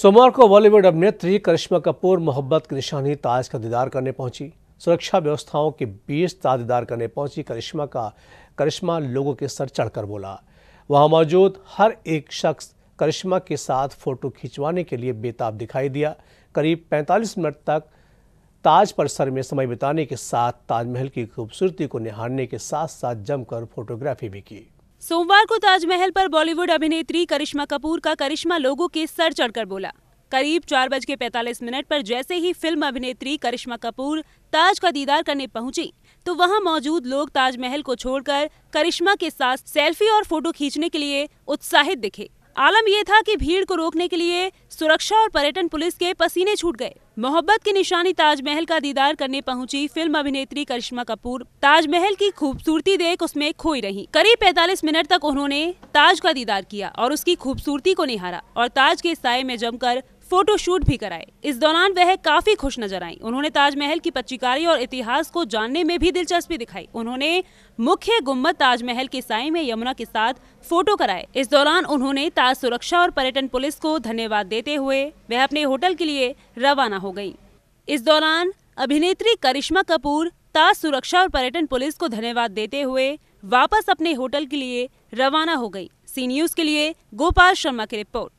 सोमवार को बॉलीवुड अभिनेत्री करिश्मा कपूर मोहब्बत की निशानी ताज का दीदार करने पहुंची सुरक्षा व्यवस्थाओं के बीच ताज दीदार करने पहुंची करिश्मा का करिश्मा लोगों के सर चढ़कर बोला वहां मौजूद हर एक शख्स करिश्मा के साथ फोटो खिंचवाने के लिए बेताब दिखाई दिया करीब 45 मिनट तक ताज परिसर में समय बिताने के साथ ताजमहल की खूबसूरती को निहारने के साथ साथ जमकर फोटोग्राफी भी की सोमवार को ताजमहल पर बॉलीवुड अभिनेत्री करिश्मा कपूर का करिश्मा लोगों के सर चढ़कर बोला करीब चार बज के पैंतालीस मिनट पर जैसे ही फिल्म अभिनेत्री करिश्मा कपूर ताज का दीदार करने पहुंची तो वहां मौजूद लोग ताजमहल को छोड़कर करिश्मा के साथ सेल्फी और फोटो खींचने के लिए उत्साहित दिखे आलम यह था कि भीड़ को रोकने के लिए सुरक्षा और पर्यटन पुलिस के पसीने छूट गए मोहब्बत की निशानी ताजमहल का दीदार करने पहुंची फिल्म अभिनेत्री करिश्मा कपूर ताजमहल की खूबसूरती देख उसमें खोई रही करीब 45 मिनट तक उन्होंने ताज का दीदार किया और उसकी खूबसूरती को निहारा और ताज के साय में जमकर फोटोशूट भी कराए इस दौरान वह काफी खुश नजर आई उन्होंने ताजमहल की पच्चीकारी और इतिहास को जानने में भी दिलचस्पी दिखाई उन्होंने मुख्य गुम्बद ताजमहल के साई में यमुना के साथ फोटो कराए इस दौरान उन्होंने ताज सुरक्षा और पर्यटन पुलिस को धन्यवाद देते हुए वह अपने होटल के लिए रवाना हो गयी इस दौरान अभिनेत्री करिश्मा कपूर ताज सुरक्षा और पर्यटन पुलिस को धन्यवाद देते हुए वापस अपने होटल के लिए रवाना हो गयी सी न्यूज के लिए गोपाल शर्मा की रिपोर्ट